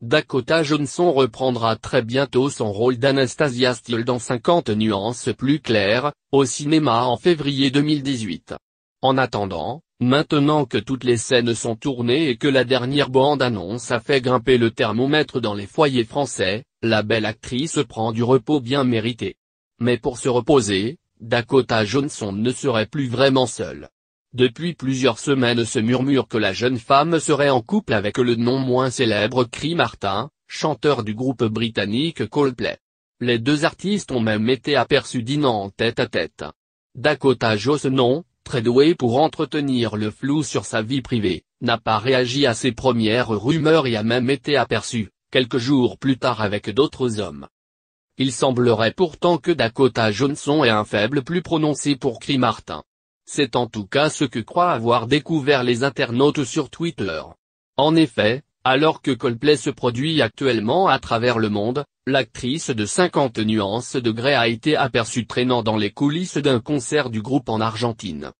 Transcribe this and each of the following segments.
Dakota Johnson reprendra très bientôt son rôle d'Anastasia Steele dans 50 nuances plus claires, au cinéma en février 2018. En attendant, maintenant que toutes les scènes sont tournées et que la dernière bande-annonce a fait grimper le thermomètre dans les foyers français, la belle actrice prend du repos bien mérité. Mais pour se reposer, Dakota Johnson ne serait plus vraiment seule. Depuis plusieurs semaines se murmure que la jeune femme serait en couple avec le non moins célèbre Chris Martin, chanteur du groupe britannique Coldplay. Les deux artistes ont même été aperçus dînant tête à tête. Dakota Johnson, très douée pour entretenir le flou sur sa vie privée, n'a pas réagi à ces premières rumeurs et a même été aperçue, quelques jours plus tard avec d'autres hommes. Il semblerait pourtant que Dakota Johnson ait un faible plus prononcé pour Chris Martin. C'est en tout cas ce que croient avoir découvert les internautes sur Twitter. En effet, alors que Coldplay se produit actuellement à travers le monde, l'actrice de 50 nuances de Grey a été aperçue traînant dans les coulisses d'un concert du groupe en Argentine.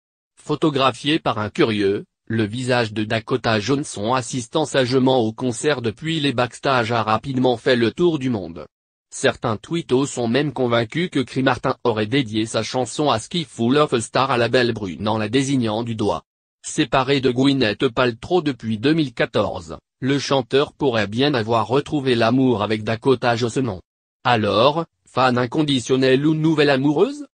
Photographiée par un curieux, le visage de Dakota Johnson assistant sagement au concert depuis les backstage a rapidement fait le tour du monde. Certains twittos sont même convaincus que Chris Martin aurait dédié sa chanson à Ski Full of Star à la belle brune en la désignant du doigt. Séparé de Gwyneth Paltrow depuis 2014, le chanteur pourrait bien avoir retrouvé l'amour avec Dakota nom. Alors, fan inconditionnel ou nouvelle amoureuse